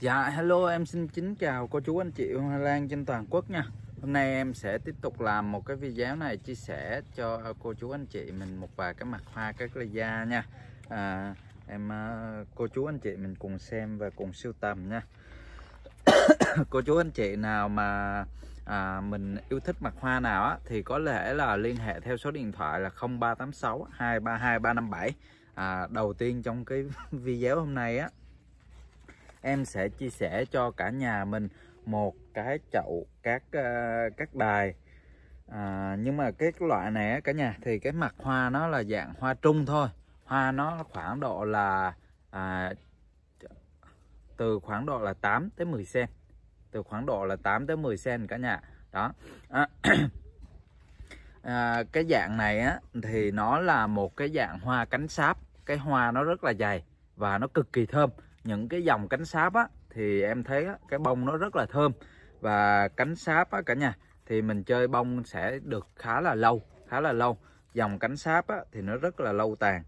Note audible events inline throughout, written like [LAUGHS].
Dạ hello em xin kính chào cô chú anh chị Hoa Lan trên toàn quốc nha Hôm nay em sẽ tiếp tục làm một cái video này chia sẻ cho cô chú anh chị mình một vài cái mặt hoa các cây da nha à, Em à, cô chú anh chị mình cùng xem và cùng siêu tầm nha [COUGHS] Cô chú anh chị nào mà à, mình yêu thích mặt hoa nào á, thì có lẽ là liên hệ theo số điện thoại là 0386 232 357 à, Đầu tiên trong cái [LAUGHS] video hôm nay á em sẽ chia sẻ cho cả nhà mình một cái chậu các uh, các đài à, nhưng mà cái loại này cả nhà thì cái mặt hoa nó là dạng hoa trung thôi hoa nó khoảng độ là à, từ khoảng độ là 8 tới 10 cm từ khoảng độ là 8 tới 10 cm cả nhà đó à, [CLEARS THROAT] à, cái dạng này á thì nó là một cái dạng hoa cánh sáp cái hoa nó rất là dày và nó cực kỳ thơm những cái dòng cánh sáp á thì em thấy á, cái bông nó rất là thơm và cánh sáp á cả nhà thì mình chơi bông sẽ được khá là lâu khá là lâu dòng cánh sáp á, thì nó rất là lâu tàn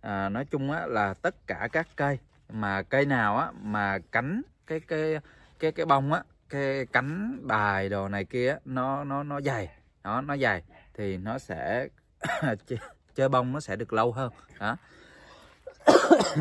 à, nói chung á, là tất cả các cây mà cây nào á, mà cánh cái cái cái cái bông á cái cánh bài đồ này kia nó nó nó dày nó nó dày thì nó sẽ [COUGHS] chơi bông nó sẽ được lâu hơn đó [COUGHS]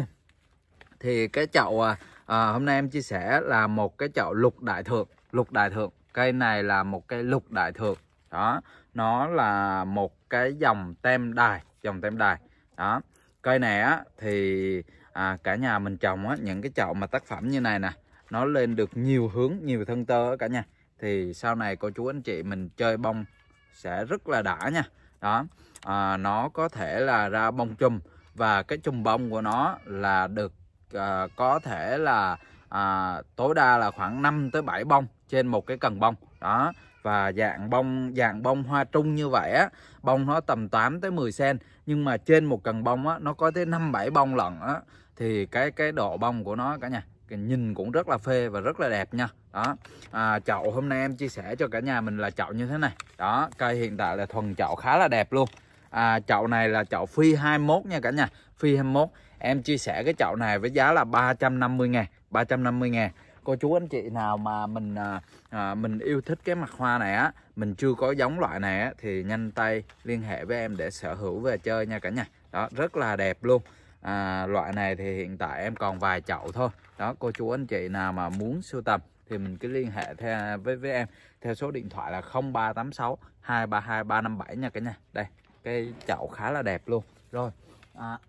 thì cái chậu à, à, hôm nay em chia sẻ là một cái chậu lục đại thượng lục đại thượng cây này là một cái lục đại thượng đó nó là một cái dòng tem đài dòng tem đài đó cây này á thì à, cả nhà mình trồng á những cái chậu mà tác phẩm như này nè nó lên được nhiều hướng nhiều thân tơ á cả nhà thì sau này cô chú anh chị mình chơi bông sẽ rất là đã nha đó à, nó có thể là ra bông chùm và cái chùm bông của nó là được à, có thể là à, tối đa là khoảng 5 tới 7 bông trên một cái cần bông đó và dạng bông dạng bông hoa trung như vậy á bông nó tầm 8 tới 10 cm nhưng mà trên một cần bông á nó có tới 5 7 bông lận á thì cái cái độ bông của nó cả nhà nhìn cũng rất là phê và rất là đẹp nha đó à, chậu hôm nay em chia sẻ cho cả nhà mình là chậu như thế này đó cây hiện tại là thuần chậu khá là đẹp luôn à, chậu này là chậu phi 21 nha cả nhà phi 21 em chia sẻ cái chậu này với giá là 350 ngàn 350 ngàn cô chú anh chị nào mà mình à, à, mình yêu thích cái mặt hoa này á mình chưa có giống loại này á, thì nhanh tay liên hệ với em để sở hữu về chơi nha cả nhà đó rất là đẹp luôn à, loại này thì hiện tại em còn vài chậu thôi đó cô chú anh chị nào mà muốn sưu tầm thì mình cứ liên hệ theo với với em theo số điện thoại là 0386 232 357 nha cả nhà đây cái chậu khá là đẹp luôn rồi à,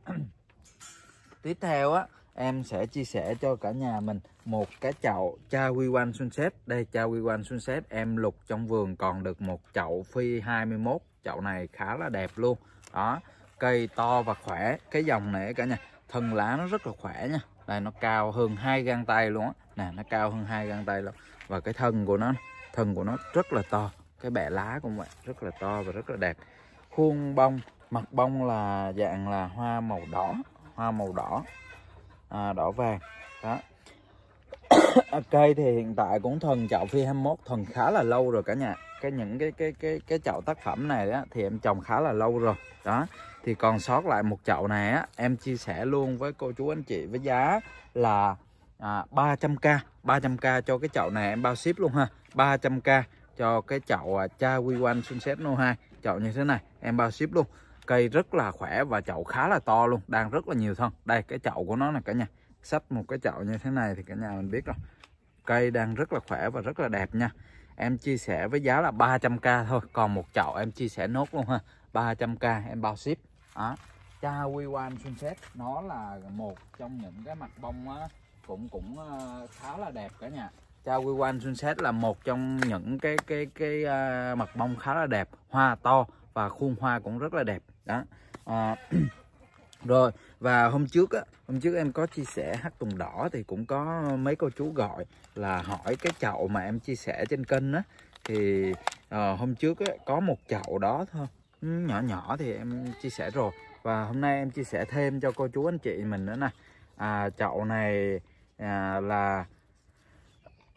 [CLEARS THROAT] tiếp theo á em sẽ chia sẻ cho cả nhà mình một cái chậu cha quy quanh sunset đây cha quy quanh sunset em lục trong vườn còn được một chậu phi 21 chậu này khá là đẹp luôn đó cây to và khỏe cái dòng này cả nhà thân lá nó rất là khỏe nha này nó cao hơn hai gang tay luôn á nè nó cao hơn hai gang tay luôn và cái thân của nó thân của nó rất là to cái bẹ lá cũng vậy rất là to và rất là đẹp khuôn bông mặt bông là dạng là hoa màu đỏ hoa màu đỏ à, đỏ vàng đó cây [COUGHS] thì hiện tại cũng thần chậu phi 21 thần khá là lâu rồi cả nhà cái những cái cái cái cái chậu tác phẩm này á, thì em trồng khá là lâu rồi đó thì còn sót lại một chậu này á, em chia sẻ luôn với cô chú anh chị với giá là à, 300k 300k cho cái chậu này em bao ship luôn ha 300k cho cái chậu à, cha quy quanh sunset no 2 chậu như thế này em bao ship luôn cây rất là khỏe và chậu khá là to luôn đang rất là nhiều thân đây cái chậu của nó nè cả nhà sách một cái chậu như thế này thì cả nhà mình biết rồi cây đang rất là khỏe và rất là đẹp nha em chia sẻ với giá là 300k thôi còn một chậu em chia sẻ nốt luôn ha 300k em bao ship đó cha quy quan sunset nó là một trong những cái mặt bông á, cũng cũng ờ, khá là đẹp cả nhà Chao Wiwan Sunset là một trong những cái cái cái uh, mặt bông khá là đẹp, hoa to và khuôn hoa cũng rất là đẹp. Đó. À, [CLEARS THROAT] rồi và hôm trước á, hôm trước em có chia sẻ hát tùng đỏ thì cũng có mấy cô chú gọi là hỏi cái chậu mà em chia sẻ trên kênh á thì à, hôm trước á, có một chậu đó thôi ừ, nhỏ nhỏ thì em chia sẻ rồi và hôm nay em chia sẻ thêm cho cô chú anh chị mình nữa nè à, chậu này à, là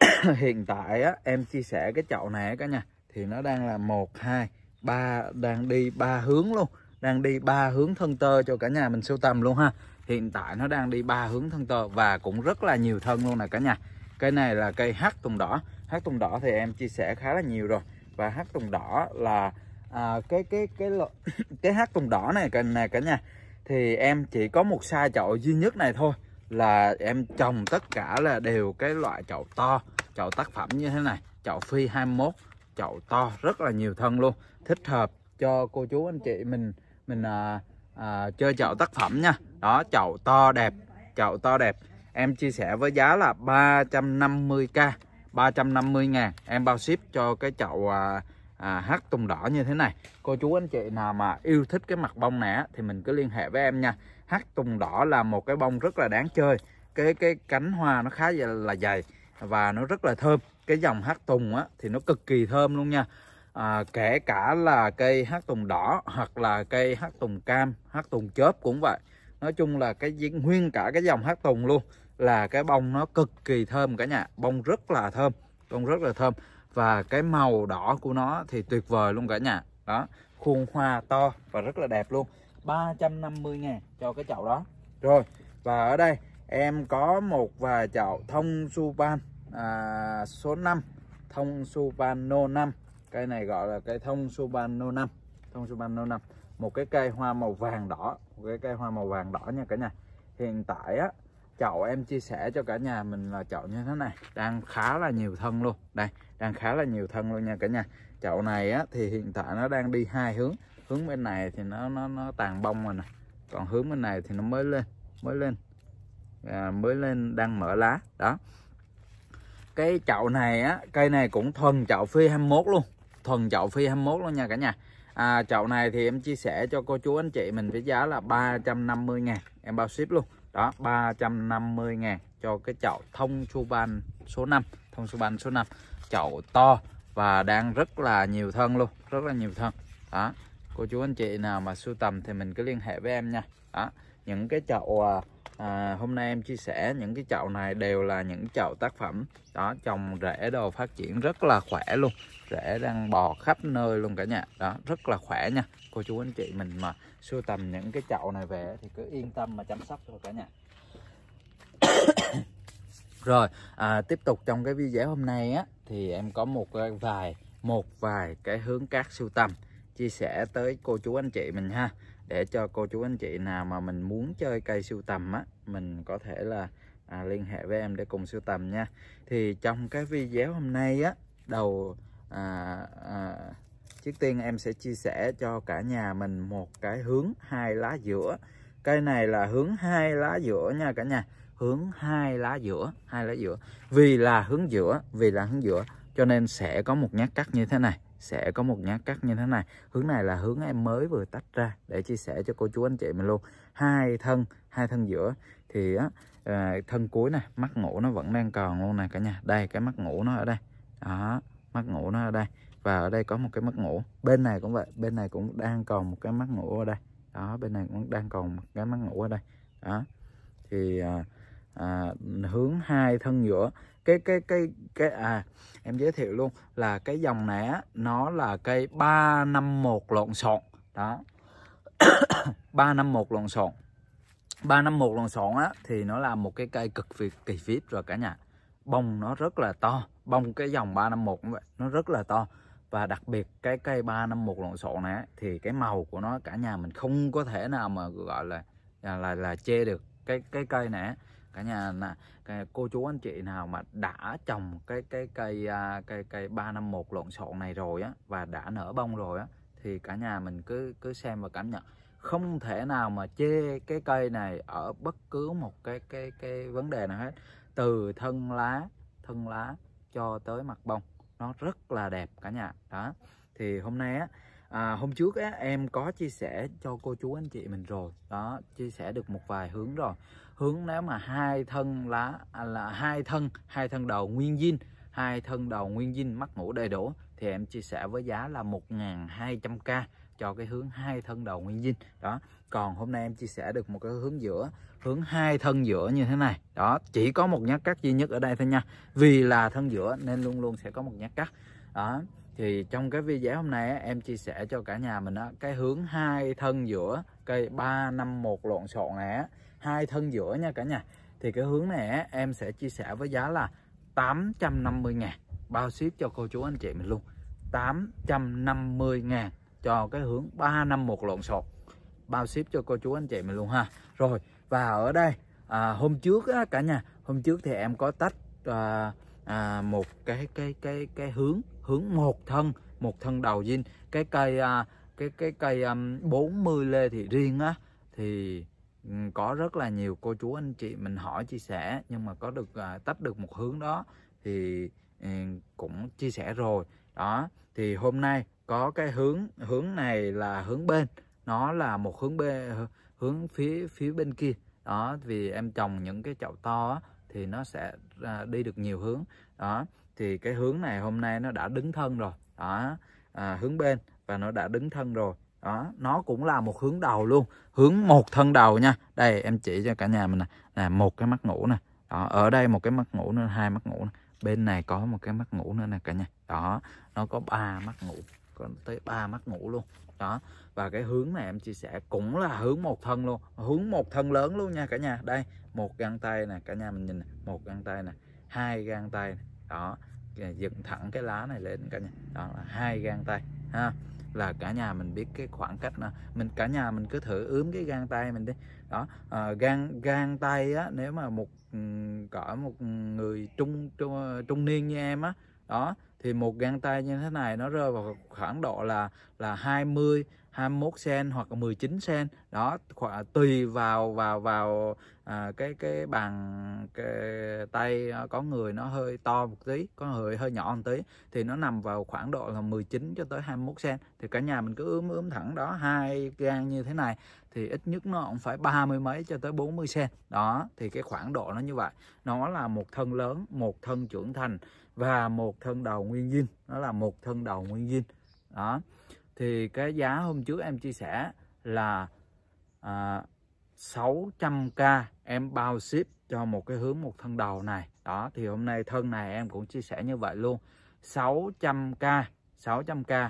[COUGHS] hiện tại á, em chia sẻ cái chậu này cả nhà thì nó đang là một hai ba đang đi ba hướng luôn đang đi ba hướng thân tơ cho cả nhà mình sưu tầm luôn ha hiện tại nó đang đi ba hướng thân tơ và cũng rất là nhiều thân luôn nè cả nhà cây này là cây hát tùng đỏ hát tùng đỏ thì em chia sẻ khá là nhiều rồi và hát tùng đỏ là à, cái cái cái cái, [COUGHS] cái hát tùng đỏ này cả này cả nhà thì em chỉ có một size chậu duy nhất này thôi là em trồng tất cả là đều cái loại chậu to chậu tác phẩm như thế này chậu phi 21 chậu to rất là nhiều thân luôn thích hợp cho cô chú anh chị mình mình à, à, chơi chậu tác phẩm nha đó chậu to đẹp chậu to đẹp em chia sẻ với giá là 350k 350 ngàn em bao ship cho cái chậu à, à, hát tùng đỏ như thế này cô chú anh chị nào mà yêu thích cái mặt bông nẻ thì mình cứ liên hệ với em nha hát tùng đỏ là một cái bông rất là đáng chơi cái cái cánh hoa nó khá là dày và nó rất là thơm cái dòng hát tùng á thì nó cực kỳ thơm luôn nha à, kể cả là cây hát tùng đỏ hoặc là cây hát tùng cam hát tùng chớp cũng vậy nói chung là cái nguyên cả cái dòng hát tùng luôn là cái bông nó cực kỳ thơm cả nhà bông rất là thơm bông rất là thơm và cái màu đỏ của nó thì tuyệt vời luôn cả nhà đó khuôn hoa to và rất là đẹp luôn 350 ngàn cho cái chậu đó rồi và ở đây em có một vài chậu thông supan à, số 5 thông supano 5 cây này gọi là cây thông subano 5 thông subano 5 một cái cây hoa màu vàng đỏ một cái cây hoa màu vàng đỏ nha cả nhà hiện tại á chậu em chia sẻ cho cả nhà mình là chậu như thế này đang khá là nhiều thân luôn đây đang khá là nhiều thân luôn nha cả nhà chậu này á thì hiện tại nó đang đi hai hướng hướng bên này thì nó nó nó tàn bông rồi nè còn hướng bên này thì nó mới lên mới lên à, mới lên đang mở lá đó cái chậu này á cây này cũng thuần chậu phi 21 luôn thuần chậu phi 21 luôn nha cả nhà à, chậu này thì em chia sẻ cho cô chú anh chị mình với giá là 350 ngàn em bao ship luôn đó 350 ngàn cho cái chậu thông su ban số 5 thông su ban số 5 chậu to và đang rất là nhiều thân luôn rất là nhiều thân đó cô chú anh chị nào mà sưu tầm thì mình cứ liên hệ với em nha đó những cái chậu à, à, hôm nay em chia sẻ những cái chậu này đều là những chậu tác phẩm đó trồng rễ đồ phát triển rất là khỏe luôn rễ đang bò khắp nơi luôn cả nhà đó rất là khỏe nha cô chú anh chị mình mà sưu tầm những cái chậu này về thì cứ yên tâm mà chăm sóc thôi cả nhà [COUGHS] rồi à, tiếp tục trong cái video hôm nay á thì em có một à, vài một vài cái hướng cát sưu tầm chia sẻ tới cô chú anh chị mình ha để cho cô chú anh chị nào mà mình muốn chơi cây sưu tầm á mình có thể là à, liên hệ với em để cùng sưu tầm nha thì trong cái video hôm nay á đầu à, à, trước tiên em sẽ chia sẻ cho cả nhà mình một cái hướng hai lá giữa cây này là hướng hai lá giữa nha cả nhà hướng hai lá giữa hai lá giữa vì là hướng giữa vì là hướng giữa cho nên sẽ có một nhát cắt như thế này sẽ có một nhát cắt như thế này hướng này là hướng em mới vừa tách ra để chia sẻ cho cô chú anh chị mình luôn hai thân hai thân giữa thì á, à, thân cuối này mắt ngủ nó vẫn đang còn luôn nè cả nhà đây cái mắt ngủ nó ở đây đó mắt ngủ nó ở đây và ở đây có một cái mắt ngủ bên này cũng vậy bên này cũng đang còn một cái mắt ngủ ở đây đó bên này cũng đang còn một cái mắt ngủ ở đây đó thì à, à, hướng hai thân giữa cái cái cái cái à em giới thiệu luôn là cái dòng này á, nó là cây 351 lộn xộn đó 351 [COUGHS] lộn xộn 351 lộn xộn á thì nó là một cái cây cực kỳ kỳ vip rồi cả nhà bông nó rất là to bông cái dòng 351 cũng vậy nó rất là to và đặc biệt cái cây 351 lộn xộn này thì cái màu của nó cả nhà mình không có thể nào mà gọi là là là, là chê được cái cái cây này cả nhà là cô chú anh chị nào mà đã trồng cái cái cây à, cây cây ba năm một lộn xộn này rồi á và đã nở bông rồi á thì cả nhà mình cứ cứ xem và cảm nhận không thể nào mà chê cái cây này ở bất cứ một cái cái cái vấn đề nào hết từ thân lá thân lá cho tới mặt bông nó rất là đẹp cả nhà đó thì hôm nay á à, hôm trước á em có chia sẻ cho cô chú anh chị mình rồi đó chia sẻ được một vài hướng rồi hướng nếu mà hai thân lá à, là hai thân hai thân đầu nguyên zin hai thân đầu nguyên zin mắt mũi đầy đủ thì em chia sẻ với giá là 1.200k cho cái hướng hai thân đầu nguyên dinh đó còn hôm nay em chia sẻ được một cái hướng giữa hướng hai thân giữa như thế này đó chỉ có một nhát cắt duy nhất ở đây thôi nha vì là thân giữa nên luôn luôn sẽ có một nhát cắt đó thì trong cái video hôm nay em chia sẻ cho cả nhà mình á, cái hướng hai thân giữa cây 351 lộn xộn này hai thân giữa nha cả nhà thì cái hướng này em sẽ chia sẻ với giá là 850 ngàn bao ship cho cô chú anh chị mình luôn 850 ngàn cho cái hướng 3 năm một lộn xộn bao ship cho cô chú anh chị mình luôn ha rồi và ở đây à, hôm trước á, cả nhà hôm trước thì em có tách à, à, một cái cái cái cái hướng hướng một thân một thân đầu zin cái cây à, cái cái cây um, à, 40 lê thì riêng á thì Ừ, có rất là nhiều cô chú anh chị mình hỏi chia sẻ nhưng mà có được à, tách được một hướng đó thì ừ, cũng chia sẻ rồi đó thì hôm nay có cái hướng hướng này là hướng bên nó là một hướng bên hướng phía phía bên kia đó vì em trồng những cái chậu to á, thì nó sẽ à, đi được nhiều hướng đó thì cái hướng này hôm nay nó đã đứng thân rồi đó à, hướng bên và nó đã đứng thân rồi đó nó cũng là một hướng đầu luôn hướng một thân đầu nha đây em chỉ cho cả nhà mình nè nè một cái mắt ngủ nè đó ở đây một cái mắt ngủ nữa hai mắt ngủ nữa. bên này có một cái mắt ngủ nữa nè cả nhà đó nó có ba mắt ngủ có tới ba mắt ngủ luôn đó và cái hướng này em chia sẻ cũng là hướng một thân luôn hướng một thân lớn luôn nha cả nhà đây một găng tay nè cả nhà mình nhìn một găng tay nè hai găng tay này. đó dựng thẳng cái lá này lên cả nhà đó là hai găng tay ha là cả nhà mình biết cái khoảng cách nữa mình cả nhà mình cứ thử ướm cái gan tay mình đi đó à, gan gan tay á nếu mà một cỡ một người trung trung, ờ, trung niên như em á đó thì một găng tay như thế này nó rơi vào khoảng độ là là 20 21 sen hoặc 19 sen đó khoảng, tùy vào vào vào à, cái cái bàn cái tay à, có người nó hơi to một tí có người hơi nhỏ một tí thì nó nằm vào khoảng độ là 19 cho tới 21 sen thì cả nhà mình cứ ướm ướm thẳng đó hai gan như thế này thì ít nhất nó cũng phải ba mươi mấy cho tới 40 sen đó thì cái khoảng độ nó như vậy nó là một thân lớn một thân trưởng thành và một thân đầu nguyên zin nó là một thân đầu nguyên zin đó thì cái giá hôm trước em chia sẻ là à, 600k em bao ship cho một cái hướng một thân đầu này đó thì hôm nay thân này em cũng chia sẻ như vậy luôn 600k 600k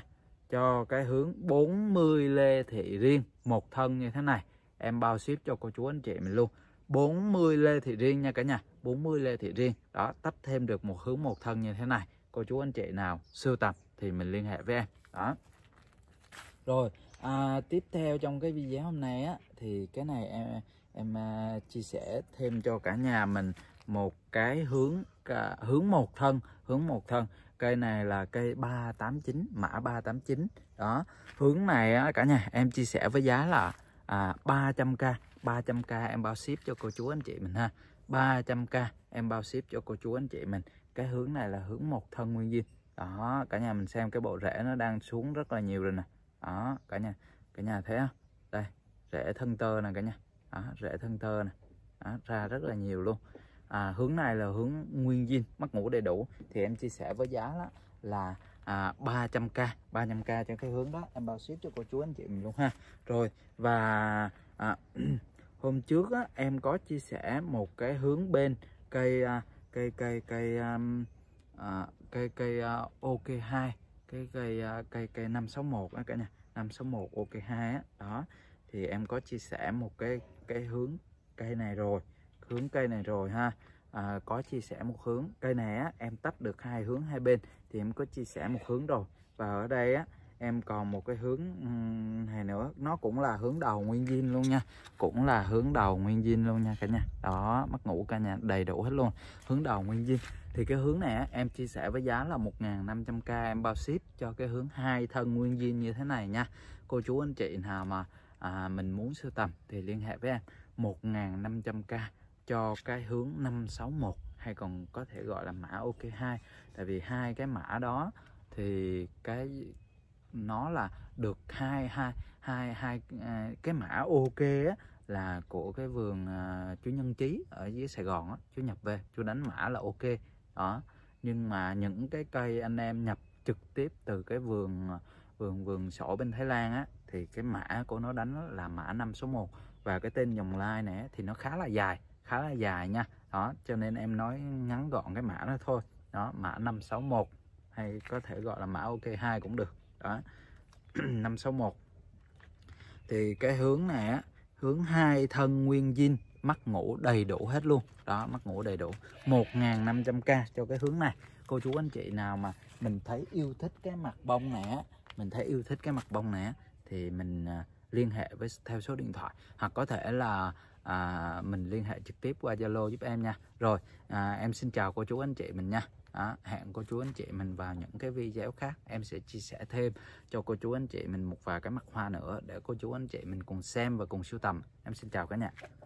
cho cái hướng 40 lê thị riêng một thân như thế này em bao ship cho cô chú anh chị mình luôn 40 lê thị riêng nha cả nhà 40 lê thị riêng đó tách thêm được một hướng một thân như thế này cô chú anh chị nào sưu tập thì mình liên hệ với em đó rồi à, tiếp theo trong cái video hôm nay á thì cái này em em à, chia sẻ thêm cho cả nhà mình một cái hướng cả, à, hướng một thân hướng một thân cây này là cây 389 mã 389 đó hướng này á, cả nhà em chia sẻ với giá là à, 300k 300k em bao ship cho cô chú anh chị mình ha 300k em bao ship cho cô chú anh chị mình cái hướng này là hướng một thân nguyên diêm đó cả nhà mình xem cái bộ rễ nó đang xuống rất là nhiều rồi nè đó cả nhà cả nhà thấy không đây rễ thân tơ nè cả nhà đó, rễ thân tơ nè đó, ra rất là nhiều luôn à, hướng này là hướng nguyên dinh mắc ngủ đầy đủ thì em chia sẻ với giá đó là à, 300k 300k cho cái hướng đó em bao ship cho cô chú anh chị mình luôn ha rồi và à, [CLEARS THROAT] hôm trước á, em có chia sẻ một cái hướng bên cây à, cây cây cây um, à, cây cây uh, à, OK2 cái cây uh, cây cây 561 á cả nhà 561 OK2 á đó thì em có chia sẻ một cái cái hướng cây này rồi hướng cây này rồi ha à, có chia sẻ một hướng cây này á em tách được hai hướng hai bên thì em có chia sẻ một hướng rồi và ở đây á em còn một cái hướng này nữa nó cũng là hướng đầu nguyên zin luôn nha cũng là hướng đầu nguyên zin luôn nha cả nhà đó mắt ngủ cả nhà đầy đủ hết luôn hướng đầu nguyên zin thì cái hướng này em chia sẻ với giá là 1.500k em bao ship cho cái hướng hai thân nguyên zin như thế này nha cô chú anh chị nào mà à, mình muốn sưu tầm thì liên hệ với em 1.500k cho cái hướng 561 hay còn có thể gọi là mã OK2 tại vì hai cái mã đó thì cái nó là được hai hai hai hai à, cái mã ok á là của cái vườn uh, à, chú nhân trí ở dưới sài gòn á chú nhập về chú đánh mã là ok đó nhưng mà những cái cây anh em nhập trực tiếp từ cái vườn à, vườn vườn sổ bên thái lan á thì cái mã của nó đánh là mã năm số 1 và cái tên dòng lai này thì nó khá là dài khá là dài nha đó cho nên em nói ngắn gọn cái mã nó thôi đó mã 561 hay có thể gọi là mã OK2 cũng được đó 561 [CLEARS THROAT] thì cái hướng này á hướng hai thân nguyên dinh mắt ngủ đầy đủ hết luôn đó mắt ngủ đầy đủ 1.500k cho cái hướng này cô chú anh chị nào mà mình thấy yêu thích cái mặt bông này mình thấy yêu thích cái mặt bông này thì mình à, liên hệ với theo số điện thoại hoặc có thể là à, mình liên hệ trực tiếp qua Zalo giúp em nha rồi à, em xin chào cô chú anh chị mình nha đó, hẹn cô chú anh chị mình vào những cái video khác em sẽ chia sẻ thêm cho cô chú anh chị mình một vài cái mặt hoa nữa để cô chú anh chị mình cùng xem và cùng sưu tầm em xin chào cả nhà